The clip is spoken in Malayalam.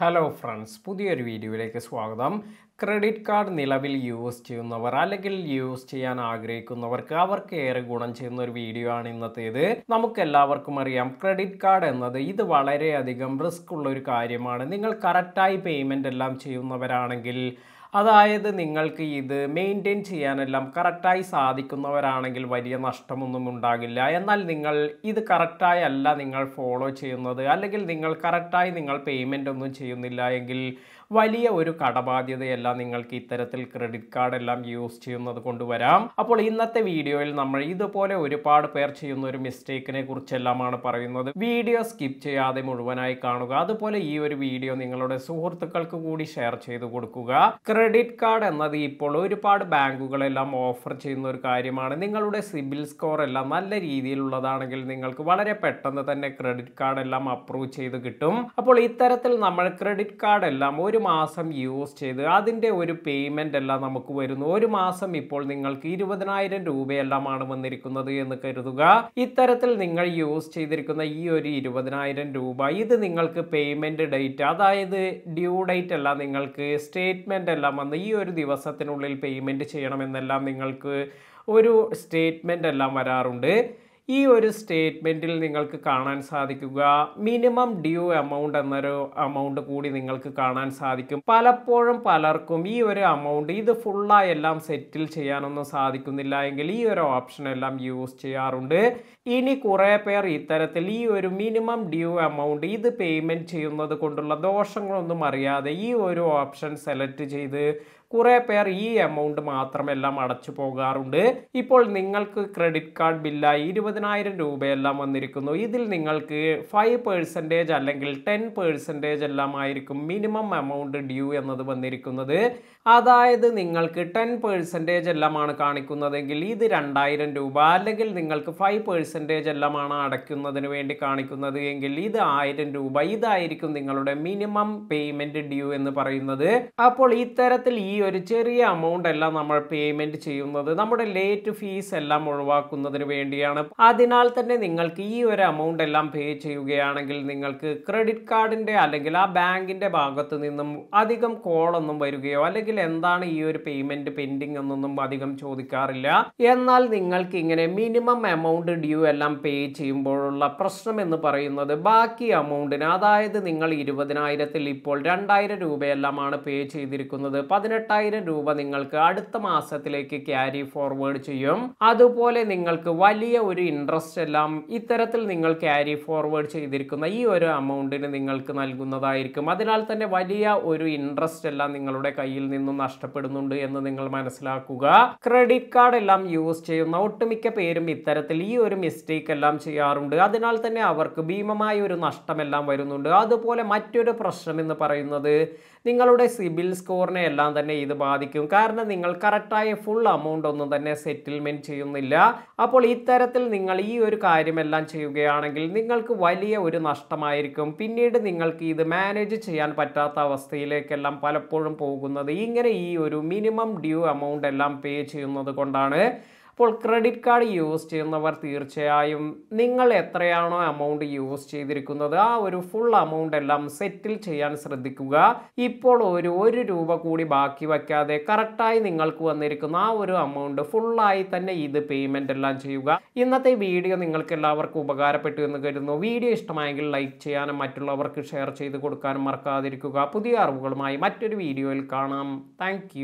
ഹലോ ഫ്രണ്ട്സ് പുതിയൊരു വീഡിയോയിലേക്ക് സ്വാഗതം ക്രെഡിറ്റ് കാർഡ് നിലവിൽ യൂസ് ചെയ്യുന്നവർ അല്ലെങ്കിൽ യൂസ് ചെയ്യാൻ ആഗ്രഹിക്കുന്നവർക്ക് അവർക്ക് ഏറെ ഗുണം ചെയ്യുന്ന ഒരു വീഡിയോ ആണ് ഇന്നത്തേത് നമുക്ക് എല്ലാവർക്കും അറിയാം ക്രെഡിറ്റ് കാർഡ് എന്നത് ഇത് വളരെയധികം റിസ്ക് ഉള്ള ഒരു കാര്യമാണ് നിങ്ങൾ കറക്റ്റായി പേയ്മെൻ്റ് എല്ലാം ചെയ്യുന്നവരാണെങ്കിൽ അതായത് നിങ്ങൾക്ക് ഇത് മെയിൻറ്റെയിൻ ചെയ്യാനെല്ലാം കറക്റ്റായി സാധിക്കുന്നവരാണെങ്കിൽ വലിയ നഷ്ടമൊന്നും ഉണ്ടാകില്ല എന്നാൽ നിങ്ങൾ ഇത് കറക്റ്റായി അല്ല നിങ്ങൾ ഫോളോ ചെയ്യുന്നത് അല്ലെങ്കിൽ നിങ്ങൾ കറക്റ്റായി നിങ്ങൾ പേയ്മെൻ്റ് ഒന്നും ചെയ്യുന്നില്ല എങ്കിൽ വലിയ ഒരു കടബാധ്യതയല്ല നിങ്ങൾക്ക് ഇത്തരത്തിൽ ക്രെഡിറ്റ് കാർഡ് എല്ലാം യൂസ് ചെയ്യുന്നത് കൊണ്ടുവരാം വരാം അപ്പോൾ ഇന്നത്തെ വീഡിയോയിൽ നമ്മൾ ഇതുപോലെ ഒരുപാട് പേർ ചെയ്യുന്ന ഒരു മിസ്റ്റേക്കിനെ കുറിച്ചെല്ലാമാണ് പറയുന്നത് വീഡിയോ സ്കിപ്പ് ചെയ്യാതെ മുഴുവനായി കാണുക അതുപോലെ ഈ ഒരു വീഡിയോ നിങ്ങളുടെ സുഹൃത്തുക്കൾക്ക് കൂടി ഷെയർ ചെയ്ത് കൊടുക്കുക ക്രെഡിറ്റ് കാർഡ് എന്നത് ഇപ്പോൾ ഒരുപാട് ബാങ്കുകളെല്ലാം ഓഫർ ചെയ്യുന്ന ഒരു കാര്യമാണ് നിങ്ങളുടെ സിബിൽ സ്കോർ എല്ലാം നല്ല രീതിയിലുള്ളതാണെങ്കിൽ നിങ്ങൾക്ക് വളരെ പെട്ടെന്ന് തന്നെ ക്രെഡിറ്റ് കാർഡ് എല്ലാം അപ്രൂവ് ചെയ്ത് കിട്ടും അപ്പോൾ ഇത്തരത്തിൽ നമ്മൾ ക്രെഡിറ്റ് കാർഡ് എല്ലാം ഒരു മാസം യൂസ് ചെയ്ത് അതിൻ്റെ ഒരു പേയ്മെൻ്റ് എല്ലാം നമുക്ക് വരുന്നു ഒരു മാസം ഇപ്പോൾ നിങ്ങൾക്ക് ഇരുപതിനായിരം രൂപയെല്ലാമാണ് വന്നിരിക്കുന്നത് എന്ന് കരുതുക ഇത്തരത്തിൽ നിങ്ങൾ യൂസ് ചെയ്തിരിക്കുന്ന ഈ ഒരു ഇരുപതിനായിരം രൂപ ഇത് നിങ്ങൾക്ക് പേയ്മെൻറ്റ് ഡേറ്റ് അതായത് ഡ്യൂ ഡേറ്റ് അല്ല നിങ്ങൾക്ക് സ്റ്റേറ്റ്മെൻ്റ് അല്ല വേണ്ടാമെന്ന് ഈ ഒരു ദിവസത്തിനുള്ളിൽ പേയ്മെൻറ്റ് ചെയ്യണമെന്നെല്ലാം നിങ്ങൾക്ക് ഒരു സ്റ്റേറ്റ്മെൻ്റ് എല്ലാം വരാറുണ്ട് ഈ ഒരു സ്റ്റേറ്റ്മെൻറ്റിൽ നിങ്ങൾക്ക് കാണാൻ സാധിക്കുക മിനിമം ഡ്യൂ എമൗണ്ട് എന്നൊരു എമൗണ്ട് കൂടി നിങ്ങൾക്ക് കാണാൻ സാധിക്കും പലപ്പോഴും പലർക്കും ഈ ഒരു എമൗണ്ട് ഇത് ഫുള്ളായി എല്ലാം സെറ്റിൽ ചെയ്യാനൊന്നും സാധിക്കുന്നില്ല എങ്കിൽ ഈ ഒരു ഓപ്ഷൻ എല്ലാം യൂസ് ചെയ്യാറുണ്ട് ഇനി കുറേ പേർ ഇത്തരത്തിൽ ഈ ഒരു മിനിമം ഡ്യൂ എമൗണ്ട് ഇത് പേയ്മെൻറ്റ് ചെയ്യുന്നത് കൊണ്ടുള്ള ദോഷങ്ങളൊന്നും അറിയാതെ ഈ ഒരു ഓപ്ഷൻ സെലക്ട് ചെയ്ത് കുറെ പേർ ഈ എമൗണ്ട് മാത്രമെല്ലാം അടച്ചു പോകാറുണ്ട് ഇപ്പോൾ നിങ്ങൾക്ക് ക്രെഡിറ്റ് കാർഡ് ബില്ലായി ഇരുപതിനായിരം രൂപയെല്ലാം വന്നിരിക്കുന്നു ഇതിൽ നിങ്ങൾക്ക് ഫൈവ് പേഴ്സൻറ്റേജ് അല്ലെങ്കിൽ ടെൻ പേഴ്സൻറ്റേജ് എല്ലാം ആയിരിക്കും മിനിമം എമൗണ്ട് ഡ്യൂ എന്നത് വന്നിരിക്കുന്നത് അതായത് നിങ്ങൾക്ക് ടെൻ പേഴ്സൻറ്റേജ് എല്ലാമാണ് കാണിക്കുന്നതെങ്കിൽ ഇത് രണ്ടായിരം രൂപ അല്ലെങ്കിൽ നിങ്ങൾക്ക് ഫൈവ് പേഴ്സൻറ്റേജ് എല്ലാമാണ് അടയ്ക്കുന്നതിന് വേണ്ടി കാണിക്കുന്നത് എങ്കിൽ ഇത് ആയിരം രൂപ ഇതായിരിക്കും നിങ്ങളുടെ മിനിമം പേയ്മെൻറ്റ് ഡ്യൂ എന്ന് പറയുന്നത് അപ്പോൾ ഇത്തരത്തിൽ ഈ ഈ ഒരു ചെറിയ എമൗണ്ട് എല്ലാം നമ്മൾ പേയ്മെന്റ് ചെയ്യുന്നത് നമ്മുടെ ലേറ്റ് ഫീസ് എല്ലാം ഒഴിവാക്കുന്നതിന് വേണ്ടിയാണ് അതിനാൽ തന്നെ നിങ്ങൾക്ക് ഈ ഒരു എമൗണ്ട് എല്ലാം പേ ചെയ്യുകയാണെങ്കിൽ നിങ്ങൾക്ക് ക്രെഡിറ്റ് കാർഡിൻ്റെ അല്ലെങ്കിൽ ആ ബാങ്കിൻ്റെ ഭാഗത്തു നിന്നും അധികം കോളൊന്നും വരികയോ അല്ലെങ്കിൽ എന്താണ് ഈ ഒരു പേയ്മെന്റ് പെൻഡിങ് എന്നൊന്നും അധികം ചോദിക്കാറില്ല എന്നാൽ നിങ്ങൾക്ക് ഇങ്ങനെ മിനിമം എമൗണ്ട് ഡ്യൂ എല്ലാം പേ ചെയ്യുമ്പോഴുള്ള പ്രശ്നം എന്ന് പറയുന്നത് ബാക്കി എമൗണ്ടിന് അതായത് നിങ്ങൾ ഇരുപതിനായിരത്തിൽ ഇപ്പോൾ രണ്ടായിരം രൂപയെല്ലാമാണ് പേ ചെയ്തിരിക്കുന്നത് പതിനെട്ട് പതിനെട്ടായിരം രൂപ നിങ്ങൾക്ക് അടുത്ത മാസത്തിലേക്ക് ക്യാരി ഫോർവേഡ് ചെയ്യും അതുപോലെ നിങ്ങൾക്ക് വലിയ ഒരു ഇൻട്രസ്റ്റ് എല്ലാം ഇത്തരത്തിൽ നിങ്ങൾ ക്യാരി ഫോർവേഡ് ചെയ്തിരിക്കുന്ന ഈ ഒരു എമൗണ്ടിന് നിങ്ങൾക്ക് നൽകുന്നതായിരിക്കും അതിനാൽ തന്നെ വലിയ ഒരു ഇൻട്രസ്റ്റ് എല്ലാം നിങ്ങളുടെ കയ്യിൽ നിന്നും നഷ്ടപ്പെടുന്നുണ്ട് എന്ന് നിങ്ങൾ മനസ്സിലാക്കുക ക്രെഡിറ്റ് കാർഡ് എല്ലാം യൂസ് ചെയ്യുന്ന ഒട്ടുമിക്ക പേരും ഇത്തരത്തിൽ ഈ ഒരു മിസ്റ്റേക്ക് എല്ലാം ചെയ്യാറുണ്ട് അതിനാൽ തന്നെ അവർക്ക് ഭീമമായ ഒരു നഷ്ടമെല്ലാം വരുന്നുണ്ട് അതുപോലെ മറ്റൊരു പ്രശ്നം എന്ന് പറയുന്നത് നിങ്ങളുടെ സിബിൽ സ്കോറിനെ എല്ലാം തന്നെ ഇത് ബാധിക്കും കാരണം നിങ്ങൾ കറക്റ്റായ ഫുൾ എമൗണ്ട് ഒന്നും തന്നെ സെറ്റിൽമെൻറ്റ് ചെയ്യുന്നില്ല അപ്പോൾ ഇത്തരത്തിൽ നിങ്ങൾ ഈ ഒരു കാര്യമെല്ലാം ചെയ്യുകയാണെങ്കിൽ നിങ്ങൾക്ക് വലിയ ഒരു നഷ്ടമായിരിക്കും പിന്നീട് നിങ്ങൾക്ക് ഇത് മാനേജ് ചെയ്യാൻ പറ്റാത്ത അവസ്ഥയിലേക്കെല്ലാം പലപ്പോഴും പോകുന്നത് ഇങ്ങനെ ഈ ഒരു മിനിമം ഡ്യൂ എമൗണ്ട് എല്ലാം പേ ചെയ്യുന്നത് കൊണ്ടാണ് അപ്പോൾ ക്രെഡിറ്റ് കാർഡ് യൂസ് ചെയ്യുന്നവർ തീർച്ചയായും നിങ്ങൾ എത്രയാണോ എമൗണ്ട് യൂസ് ചെയ്തിരിക്കുന്നത് ആ ഒരു ഫുൾ എമൗണ്ട് എല്ലാം സെറ്റിൽ ചെയ്യാൻ ശ്രദ്ധിക്കുക ഇപ്പോൾ ഒരു ഒരു രൂപ കൂടി ബാക്കി വയ്ക്കാതെ കറക്റ്റായി നിങ്ങൾക്ക് വന്നിരിക്കുന്ന ആ ഒരു എമൗണ്ട് ഫുള്ളായി തന്നെ ഇത് പേയ്മെൻ്റ് എല്ലാം ചെയ്യുക ഇന്നത്തെ വീഡിയോ നിങ്ങൾക്ക് എല്ലാവർക്കും ഉപകാരപ്പെട്ടു എന്ന് കരുതുന്നു വീഡിയോ ഇഷ്ടമായെങ്കിൽ ലൈക്ക് ചെയ്യാനും മറ്റുള്ളവർക്ക് ഷെയർ ചെയ്ത് കൊടുക്കാനും മറക്കാതിരിക്കുക പുതിയ അറിവുകളുമായി മറ്റൊരു വീഡിയോയിൽ കാണാം താങ്ക്